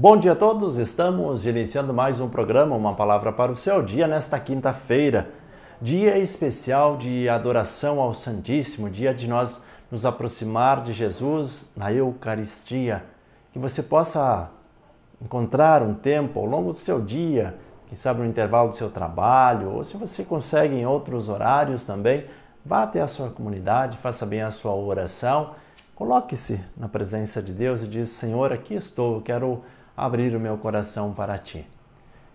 Bom dia a todos, estamos iniciando mais um programa, uma palavra para o seu dia nesta quinta-feira, dia especial de adoração ao Santíssimo, dia de nós nos aproximar de Jesus na Eucaristia. Que você possa encontrar um tempo ao longo do seu dia, quem sabe no intervalo do seu trabalho, ou se você consegue em outros horários também, vá até a sua comunidade, faça bem a sua oração, coloque-se na presença de Deus e diz: Senhor, aqui estou, quero abrir o meu coração para ti.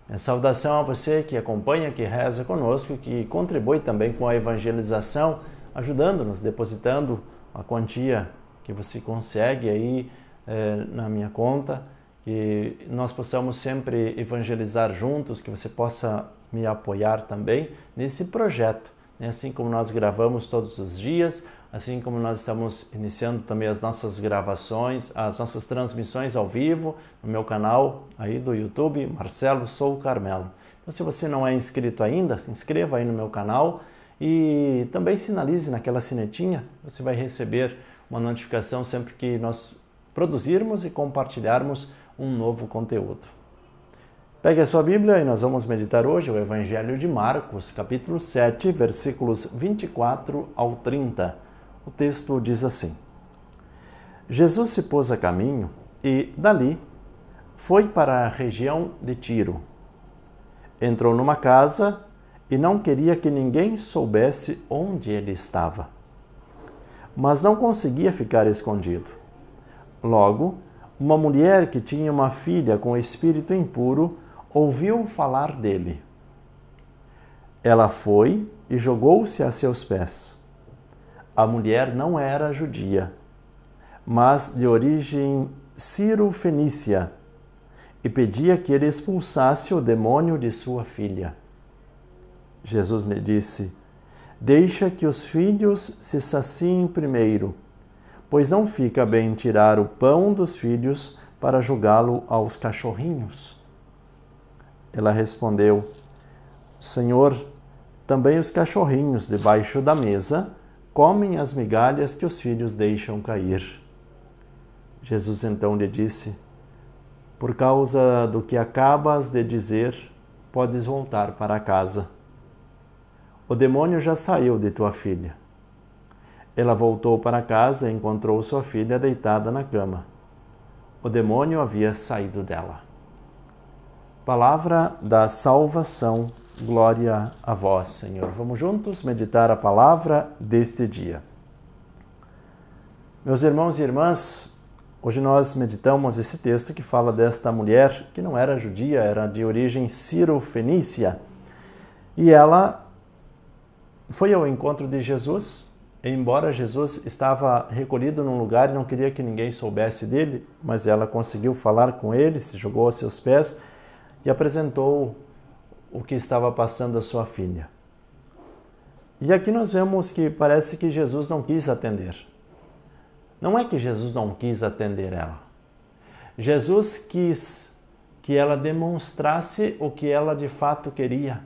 Minha saudação a você que acompanha, que reza conosco, que contribui também com a evangelização, ajudando-nos, depositando a quantia que você consegue aí eh, na minha conta, que nós possamos sempre evangelizar juntos, que você possa me apoiar também nesse projeto. Né? Assim como nós gravamos todos os dias, assim como nós estamos iniciando também as nossas gravações, as nossas transmissões ao vivo no meu canal aí do YouTube, Marcelo Sou Carmelo. Então, se você não é inscrito ainda, se inscreva aí no meu canal e também sinalize naquela sinetinha, você vai receber uma notificação sempre que nós produzirmos e compartilharmos um novo conteúdo. Pegue a sua Bíblia e nós vamos meditar hoje o Evangelho de Marcos, capítulo 7, versículos 24 ao 30. O texto diz assim: Jesus se pôs a caminho e, dali, foi para a região de Tiro. Entrou numa casa e não queria que ninguém soubesse onde ele estava. Mas não conseguia ficar escondido. Logo, uma mulher que tinha uma filha com espírito impuro ouviu falar dele. Ela foi e jogou-se a seus pés a mulher não era judia, mas de origem cirofenícia, e pedia que ele expulsasse o demônio de sua filha. Jesus lhe disse: Deixa que os filhos se saciem primeiro, pois não fica bem tirar o pão dos filhos para julgá-lo aos cachorrinhos. Ela respondeu: Senhor, também os cachorrinhos debaixo da mesa comem as migalhas que os filhos deixam cair. Jesus então lhe disse: Por causa do que acabas de dizer, podes voltar para casa. O demônio já saiu de tua filha. Ela voltou para casa e encontrou sua filha deitada na cama. O demônio havia saído dela. Palavra da salvação. Glória a vós, Senhor. Vamos juntos meditar a palavra deste dia. Meus irmãos e irmãs, hoje nós meditamos esse texto que fala desta mulher que não era judia, era de origem sírio-fenícia. E ela foi ao encontro de Jesus, embora Jesus estava recolhido num lugar e não queria que ninguém soubesse dele, mas ela conseguiu falar com ele, se jogou aos seus pés e apresentou o que estava passando a sua filha. E aqui nós vemos que parece que Jesus não quis atender. Não é que Jesus não quis atender ela. Jesus quis que ela demonstrasse o que ela de fato queria.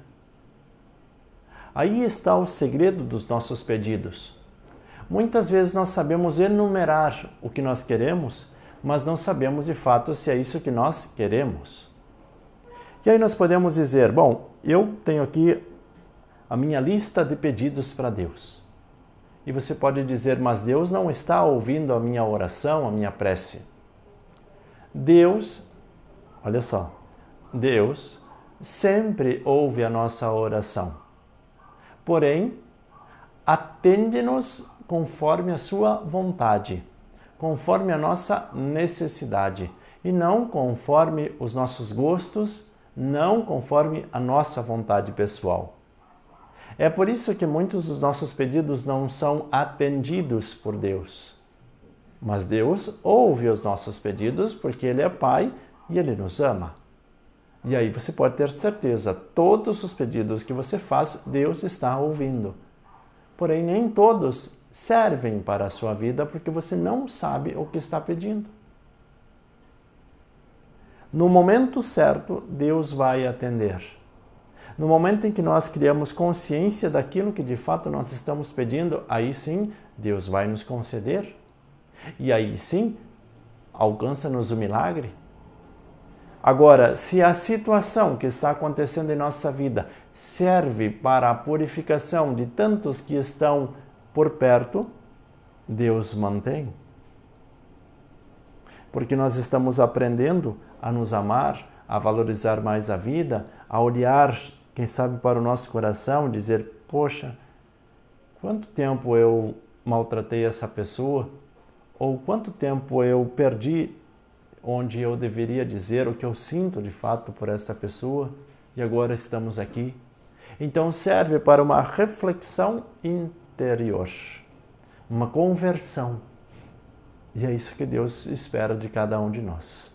Aí está o segredo dos nossos pedidos. Muitas vezes nós sabemos enumerar o que nós queremos, mas não sabemos de fato se é isso que nós queremos. E aí nós podemos dizer, bom, eu tenho aqui a minha lista de pedidos para Deus. E você pode dizer, mas Deus não está ouvindo a minha oração, a minha prece. Deus, olha só, Deus sempre ouve a nossa oração. Porém, atende-nos conforme a sua vontade, conforme a nossa necessidade e não conforme os nossos gostos não conforme a nossa vontade pessoal. É por isso que muitos dos nossos pedidos não são atendidos por Deus. Mas Deus ouve os nossos pedidos porque Ele é Pai e Ele nos ama. E aí você pode ter certeza, todos os pedidos que você faz, Deus está ouvindo. Porém, nem todos servem para a sua vida porque você não sabe o que está pedindo. No momento certo, Deus vai atender. No momento em que nós criamos consciência daquilo que de fato nós estamos pedindo, aí sim Deus vai nos conceder. E aí sim alcança-nos o milagre. Agora, se a situação que está acontecendo em nossa vida serve para a purificação de tantos que estão por perto, Deus mantém porque nós estamos aprendendo a nos amar, a valorizar mais a vida, a olhar, quem sabe, para o nosso coração e dizer: Poxa, quanto tempo eu maltratei essa pessoa? Ou quanto tempo eu perdi onde eu deveria dizer o que eu sinto de fato por esta pessoa e agora estamos aqui? Então, serve para uma reflexão interior, uma conversão e é isso que Deus espera de cada um de nós.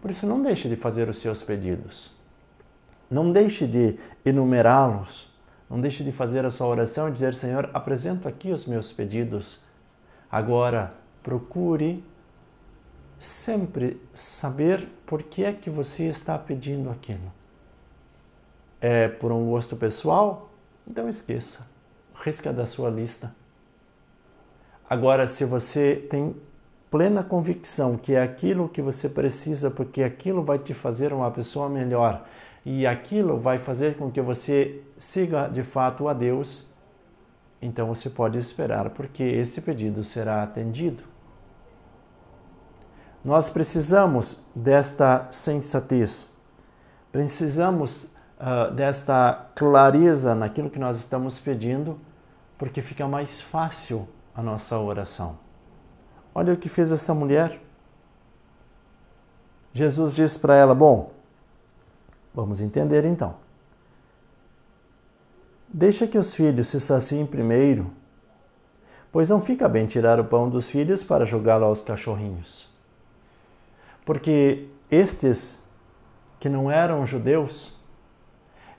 Por isso, não deixe de fazer os seus pedidos. Não deixe de enumerá-los. Não deixe de fazer a sua oração e dizer: Senhor, apresento aqui os meus pedidos. Agora, procure sempre saber por que é que você está pedindo aquilo. É por um gosto pessoal? Então esqueça. Risca da sua lista. Agora, se você tem plena convicção que é aquilo que você precisa, porque aquilo vai te fazer uma pessoa melhor e aquilo vai fazer com que você siga de fato a Deus, então você pode esperar, porque esse pedido será atendido. Nós precisamos desta sensatez, precisamos uh, desta clareza naquilo que nós estamos pedindo, porque fica mais fácil a nossa oração. Olha o que fez essa mulher. Jesus disse para ela: Bom, vamos entender então. Deixa que os filhos se saciem primeiro, pois não fica bem tirar o pão dos filhos para jogá-lo aos cachorrinhos. Porque estes, que não eram judeus,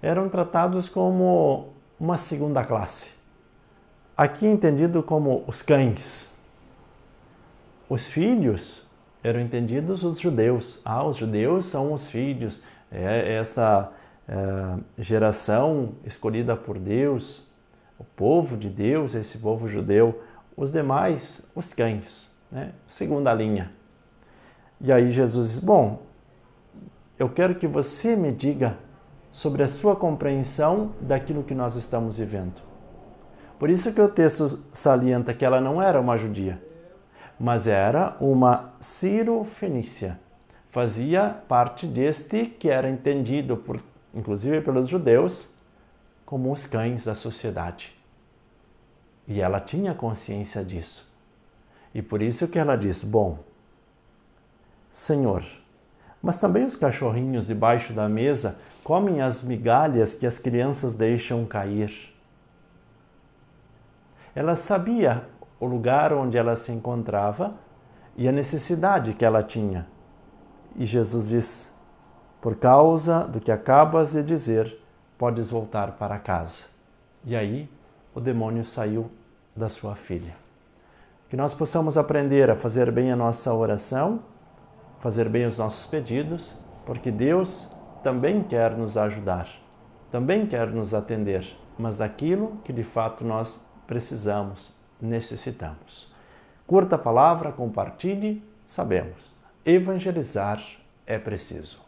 eram tratados como uma segunda classe. Aqui entendido como os cães os filhos eram entendidos os judeus. Ah, os judeus são os filhos. É essa é, geração escolhida por Deus, o povo de Deus, esse povo judeu. Os demais, os cães, né? segunda linha. E aí Jesus diz: Bom, eu quero que você me diga sobre a sua compreensão daquilo que nós estamos vivendo. Por isso que o texto salienta que ela não era uma judia mas era uma Ciro-Fenícia. Fazia parte deste que era entendido, por, inclusive pelos judeus, como os cães da sociedade. E ela tinha consciência disso. E por isso que ela disse: Bom, Senhor, mas também os cachorrinhos debaixo da mesa comem as migalhas que as crianças deixam cair. Ela sabia o lugar onde ela se encontrava e a necessidade que ela tinha. E Jesus diz: Por causa do que acabas de dizer, podes voltar para casa. E aí o demônio saiu da sua filha. Que nós possamos aprender a fazer bem a nossa oração, fazer bem os nossos pedidos, porque Deus também quer nos ajudar, também quer nos atender, mas daquilo que de fato nós precisamos, necessitamos. Curta a palavra, compartilhe, sabemos. Evangelizar é preciso.